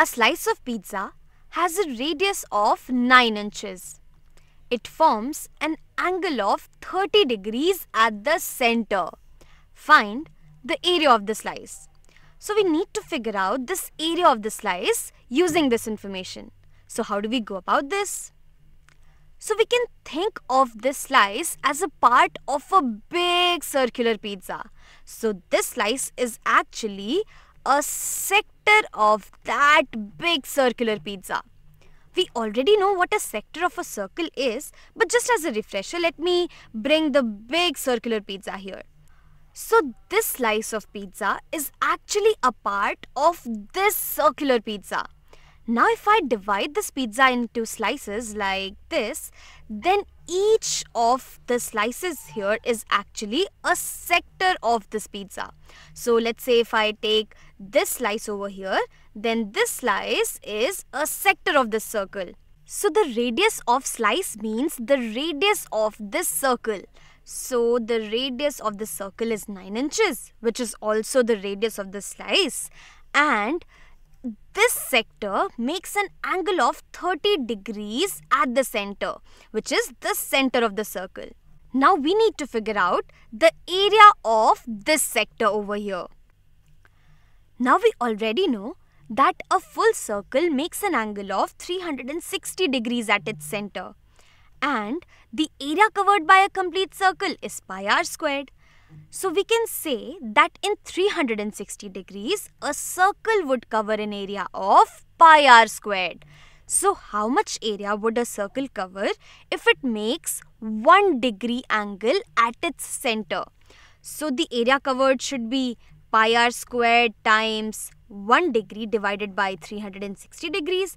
A slice of pizza has a radius of 9 inches. It forms an angle of 30 degrees at the center. Find the area of the slice. So we need to figure out this area of the slice using this information. So how do we go about this? So we can think of this slice as a part of a big circular pizza. So this slice is actually a sector of that big circular pizza. We already know what a sector of a circle is, but just as a refresher, let me bring the big circular pizza here. So, this slice of pizza is actually a part of this circular pizza. Now, if I divide this pizza into slices like this, then each of the slices here is actually a sector of this pizza. So let's say if I take this slice over here, then this slice is a sector of this circle. So the radius of slice means the radius of this circle. So the radius of the circle is 9 inches, which is also the radius of the slice. And this sector makes an angle of 30 degrees at the center, which is the center of the circle. Now we need to figure out the area of this sector over here. Now we already know that a full circle makes an angle of 360 degrees at its center. And the area covered by a complete circle is pi r squared. So we can say that in 360 degrees, a circle would cover an area of pi r squared. So how much area would a circle cover if it makes 1 degree angle at its center? So the area covered should be pi r squared times 1 degree divided by 360 degrees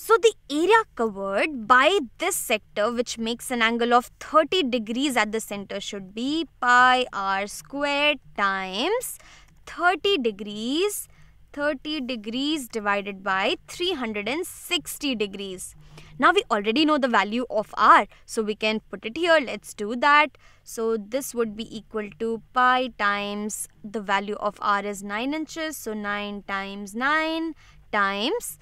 so the area covered by this sector which makes an angle of 30 degrees at the center should be pi r squared times 30 degrees 30 degrees divided by 360 degrees. Now we already know the value of r so we can put it here. Let's do that. So this would be equal to pi times the value of r is 9 inches. So 9 times 9 times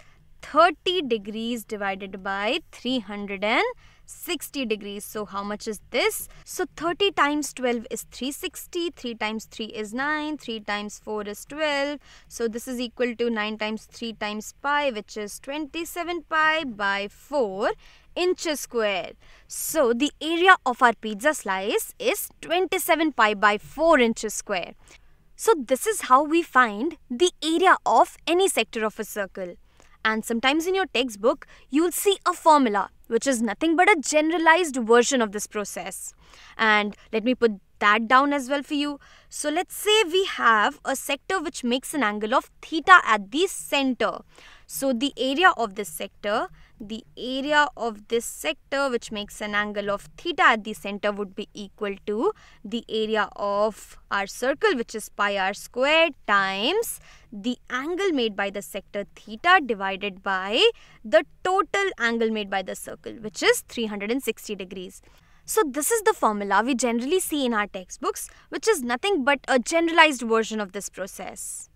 30 degrees divided by 360 degrees. So how much is this? So 30 times 12 is 360, 3 times 3 is 9, 3 times 4 is 12. So this is equal to 9 times 3 times pi which is 27 pi by 4 inches square. So the area of our pizza slice is 27 pi by 4 inches square. So this is how we find the area of any sector of a circle. And sometimes in your textbook, you'll see a formula, which is nothing but a generalized version of this process. And let me put that down as well for you. So let's say we have a sector which makes an angle of theta at the center. So the area of this sector, the area of this sector which makes an angle of theta at the center would be equal to the area of our circle which is pi r squared times the angle made by the sector theta divided by the total angle made by the circle which is 360 degrees. So this is the formula we generally see in our textbooks which is nothing but a generalized version of this process.